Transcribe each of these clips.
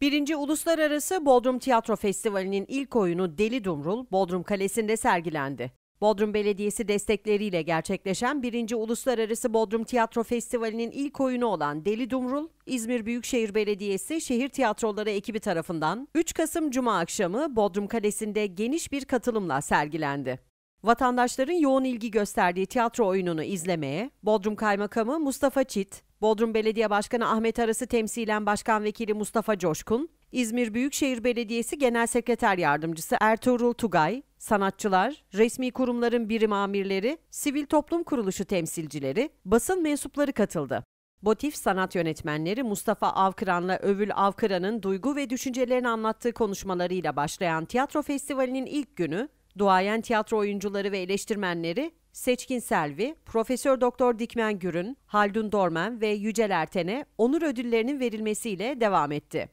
1. Uluslararası Bodrum Tiyatro Festivali'nin ilk oyunu Deli Dumrul, Bodrum Kalesi'nde sergilendi. Bodrum Belediyesi destekleriyle gerçekleşen 1. Uluslararası Bodrum Tiyatro Festivali'nin ilk oyunu olan Deli Dumrul, İzmir Büyükşehir Belediyesi Şehir Tiyatroları ekibi tarafından 3 Kasım Cuma akşamı Bodrum Kalesi'nde geniş bir katılımla sergilendi. Vatandaşların yoğun ilgi gösterdiği tiyatro oyununu izlemeye Bodrum Kaymakamı Mustafa Çit, Bodrum Belediye Başkanı Ahmet Arası temsilen Başkan Vekili Mustafa Coşkun, İzmir Büyükşehir Belediyesi Genel Sekreter Yardımcısı Ertuğrul Tugay, sanatçılar, resmi kurumların birim amirleri, sivil toplum kuruluşu temsilcileri, basın mensupları katıldı. Botif sanat yönetmenleri Mustafa Avkıran'la Övül Avkıran'ın duygu ve düşüncelerini anlattığı konuşmalarıyla başlayan tiyatro festivalinin ilk günü Duayen tiyatro oyuncuları ve eleştirmenleri Seçkin Selvi, Profesör Doktor Dikmen Gürün, Haldun Dormen ve Yücel Erten'e onur ödüllerinin verilmesiyle devam etti.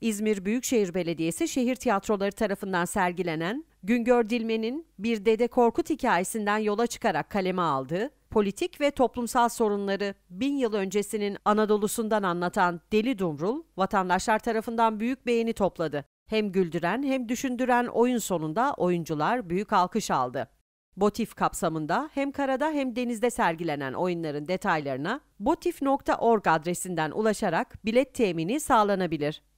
İzmir Büyükşehir Belediyesi şehir tiyatroları tarafından sergilenen Güngör Dilmen'in bir Dede Korkut hikayesinden yola çıkarak kaleme aldığı politik ve toplumsal sorunları bin yıl öncesinin Anadolu'sundan anlatan Deli Dumrul, vatandaşlar tarafından büyük beğeni topladı. Hem güldüren hem düşündüren oyun sonunda oyuncular büyük alkış aldı. Botif kapsamında hem karada hem denizde sergilenen oyunların detaylarına botif.org adresinden ulaşarak bilet temini sağlanabilir.